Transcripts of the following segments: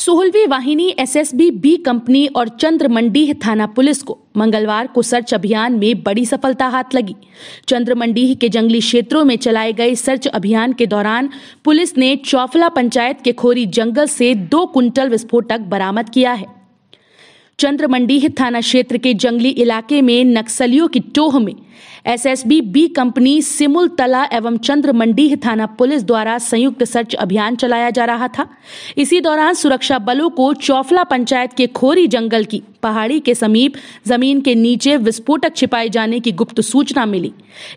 सोहलवी वाहिनी SSB B company और चंद्रमंडी थाना पुलिस को मंगलवार को सर्च अभियान में बड़ी सफलता हाथ लगी चंद्रमंडी के जंगली क्षेत्रों में चलाए गए सर्च अभियान के दौरान पुलिस ने चौफला पंचायत के खोरी जंगल से दो कुंटल विस्फोटक बरामद किया है चंद्रमंडीह थाना क्षेत्र के जंगली इलाके में नक्सलियों की टोह में एसएसबी बी कंपनी सिमुल तला एवं चंद्रमंडीह थाना पुलिस द्वारा संयुक्त सर्च अभियान चलाया जा रहा था इसी दौरान सुरक्षा बलों को चौफला पंचायत के खोरी जंगल की पहाड़ी के समीप जमीन के नीचे विस्फोटक छिपाए जाने की गुप्त सूचना मिली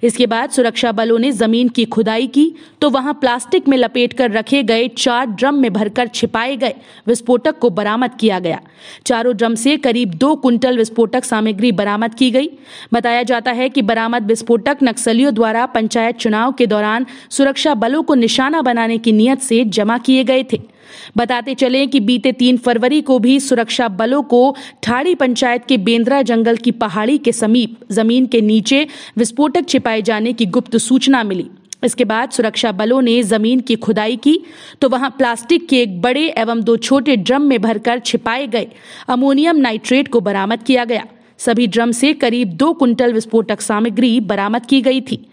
इसके बाद सुरक्षा बलों ने जमीन की खुदाई की तो वहां प्लास्टिक में लपेट कर रखे गए चार ड्रम में भरकर छिपाए गए विस्फोटक को बरामद किया गया चारों ड्रम से से करीब दो कुंटल विस्फोटक सामग्री बरामद की गई बताया जाता है कि बरामद विस्फोटक नक्सलियों द्वारा पंचायत चुनाव के दौरान सुरक्षा बलों को निशाना बनाने की नियत से जमा किए गए थे बताते चले कि बीते तीन फरवरी को भी सुरक्षा बलों को ठाड़ी पंचायत के बेंद्रा जंगल की पहाड़ी के समीप जमीन के नीचे विस्फोटक छिपाए जाने की गुप्त सूचना मिली इसके बाद सुरक्षा बलों ने जमीन की खुदाई की तो वहां प्लास्टिक के एक बड़े एवं दो छोटे ड्रम में भरकर छिपाए गए अमोनियम नाइट्रेट को बरामद किया गया सभी ड्रम से करीब दो कुंटल विस्फोटक सामग्री बरामद की गई थी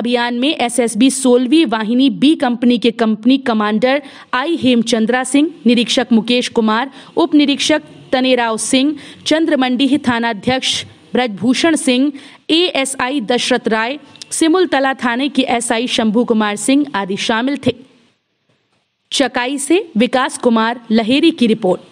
अभियान में एसएसबी सोलवी वाहिनी बी कंपनी के कंपनी कमांडर आई हेमचंद्रा सिंह निरीक्षक मुकेश कुमार उप निरीक्षक तनेराव सिंह चंद्रमंडी थानाध्यक्ष ब्रजभूषण सिंह एएसआई दशरथ राय सिमुलतला थाने के एसआई शंभू कुमार सिंह आदि शामिल थे चकाई से विकास कुमार लहेरी की रिपोर्ट